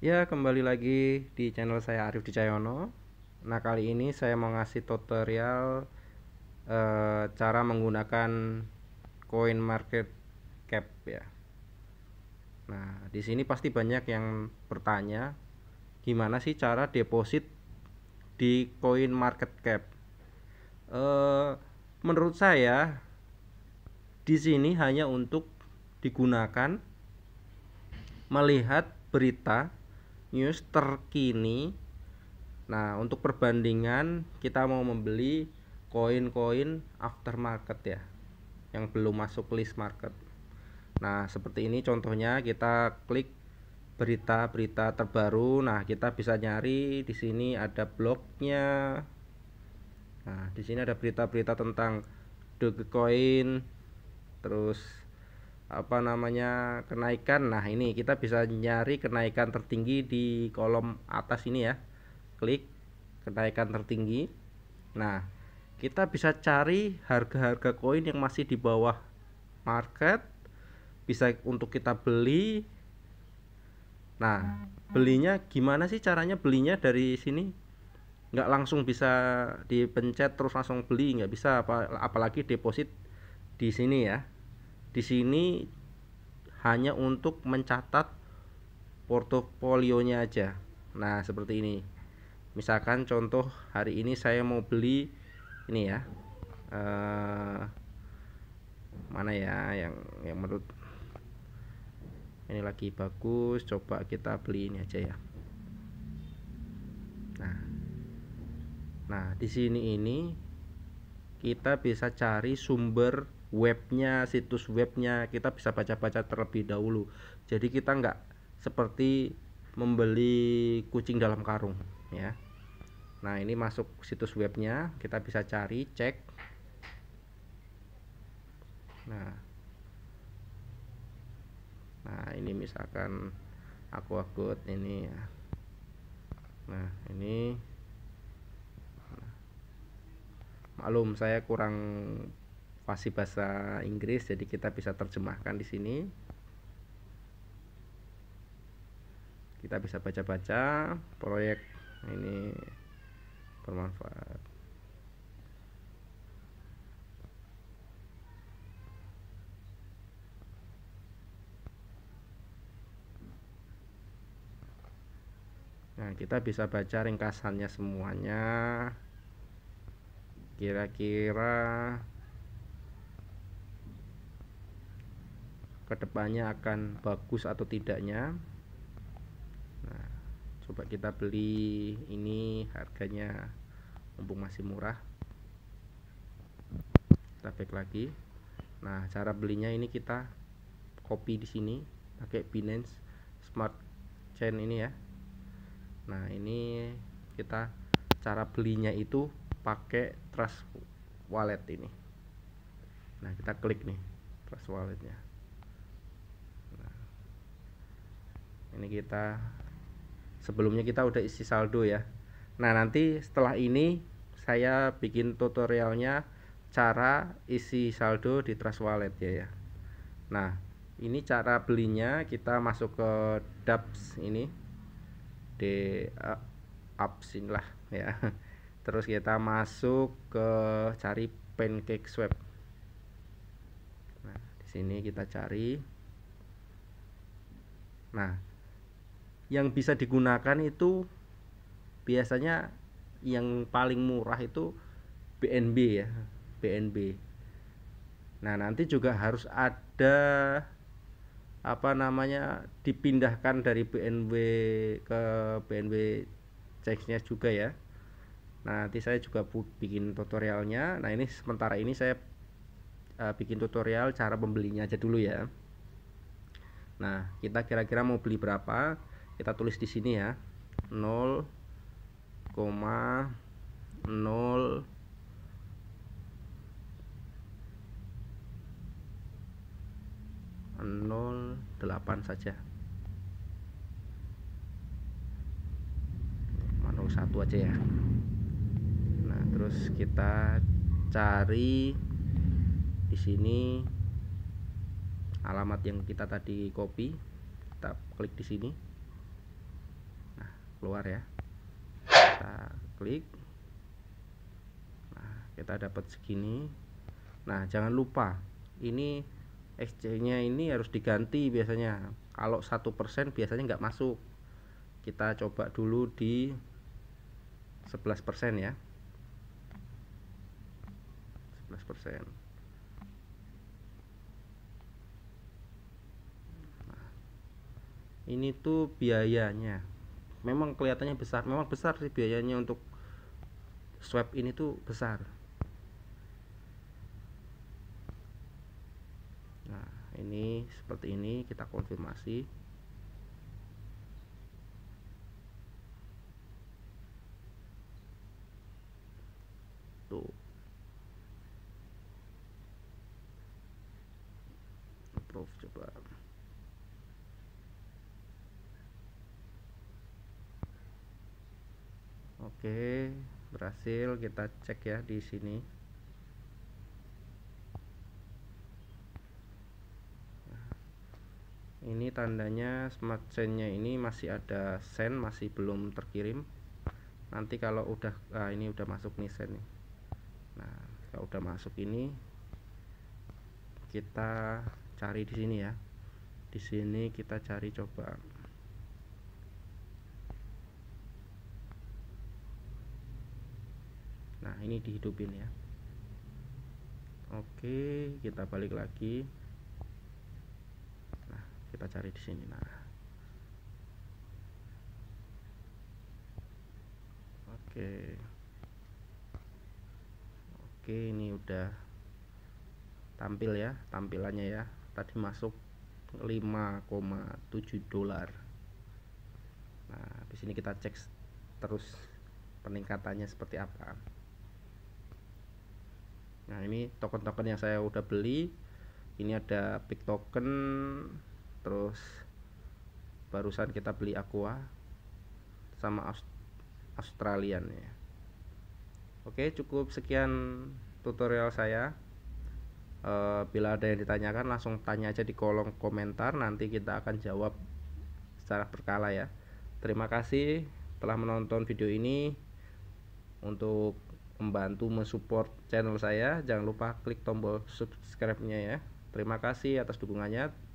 Ya kembali lagi di channel saya Arif Dicayono Nah kali ini saya mau ngasih tutorial e, Cara menggunakan coin market cap ya Nah di sini pasti banyak yang bertanya Gimana sih cara deposit di coin market cap e, Menurut saya di sini hanya untuk digunakan melihat berita news terkini nah untuk perbandingan kita mau membeli koin-koin aftermarket ya yang belum masuk list market nah seperti ini contohnya kita klik berita-berita terbaru nah kita bisa nyari di sini ada blognya nah di sini ada berita-berita tentang Dogecoin terus apa namanya kenaikan nah ini kita bisa nyari kenaikan tertinggi di kolom atas ini ya klik kenaikan tertinggi nah kita bisa cari harga-harga koin yang masih di bawah market bisa untuk kita beli nah belinya gimana sih caranya belinya dari sini nggak langsung bisa dipencet terus langsung beli nggak bisa apa apalagi deposit di sini ya di sini hanya untuk mencatat portofolionya aja. Nah, seperti ini. Misalkan contoh hari ini saya mau beli ini ya. Eh, mana ya yang yang menurut ini lagi bagus, coba kita beli ini aja ya. Nah. Nah, di sini ini kita bisa cari sumber webnya situs webnya kita bisa baca-baca terlebih dahulu jadi kita nggak seperti membeli kucing dalam karung ya nah ini masuk situs webnya kita bisa cari cek nah nah ini misalkan aku akut ini ya nah ini nah. maklum saya kurang pasti bahasa Inggris jadi kita bisa terjemahkan di sini kita bisa baca-baca proyek ini bermanfaat Nah, kita bisa baca ringkasannya semuanya. Kira-kira kedepannya akan bagus atau tidaknya nah coba kita beli ini harganya mumpung masih murah kita back lagi nah cara belinya ini kita copy di sini pakai Binance Smart Chain ini ya nah ini kita cara belinya itu pakai trust wallet ini nah kita klik nih trust walletnya ini kita sebelumnya kita udah isi saldo ya nah nanti setelah ini saya bikin tutorialnya cara isi saldo di Trust Wallet ya ya nah ini cara belinya kita masuk ke DApps ini di uh, apps inilah ya terus kita masuk ke cari pancake swap nah di sini kita cari nah yang bisa digunakan itu biasanya yang paling murah itu BNB ya BNB nah nanti juga harus ada apa namanya dipindahkan dari BNB ke BNB ceknya juga ya nah, nanti saya juga bikin tutorialnya nah ini sementara ini saya uh, bikin tutorial cara membelinya aja dulu ya nah kita kira-kira mau beli berapa kita tulis di sini ya 0, 0 08 saja mana satu aja ya nah terus kita cari di sini alamat yang kita tadi copy kita klik di sini keluar ya kita klik nah kita dapat segini nah jangan lupa ini XC nya ini harus diganti biasanya kalau satu persen biasanya nggak masuk kita coba dulu di 11% ya 11% nah, ini tuh biayanya memang kelihatannya besar memang besar sih biayanya untuk swab ini tuh besar nah ini seperti ini kita konfirmasi Oke, berhasil kita cek ya di sini. Ini tandanya smart chain-nya ini masih ada send, masih belum terkirim. Nanti kalau udah ah, ini udah masuk nih send nih. Nah, kalau udah masuk ini kita cari di sini ya. Di sini kita cari coba nah ini dihidupin ya oke kita balik lagi nah kita cari di sini nah oke oke ini udah tampil ya tampilannya ya tadi masuk 5,7 dolar nah di sini kita cek terus peningkatannya seperti apa nah ini token-token yang saya udah beli ini ada big token terus barusan kita beli aqua sama Australian ya Oke cukup sekian tutorial saya eh, bila ada yang ditanyakan langsung tanya aja di kolom komentar nanti kita akan jawab secara berkala ya terima kasih telah menonton video ini untuk membantu mensupport channel saya. Jangan lupa klik tombol subscribe-nya ya. Terima kasih atas dukungannya.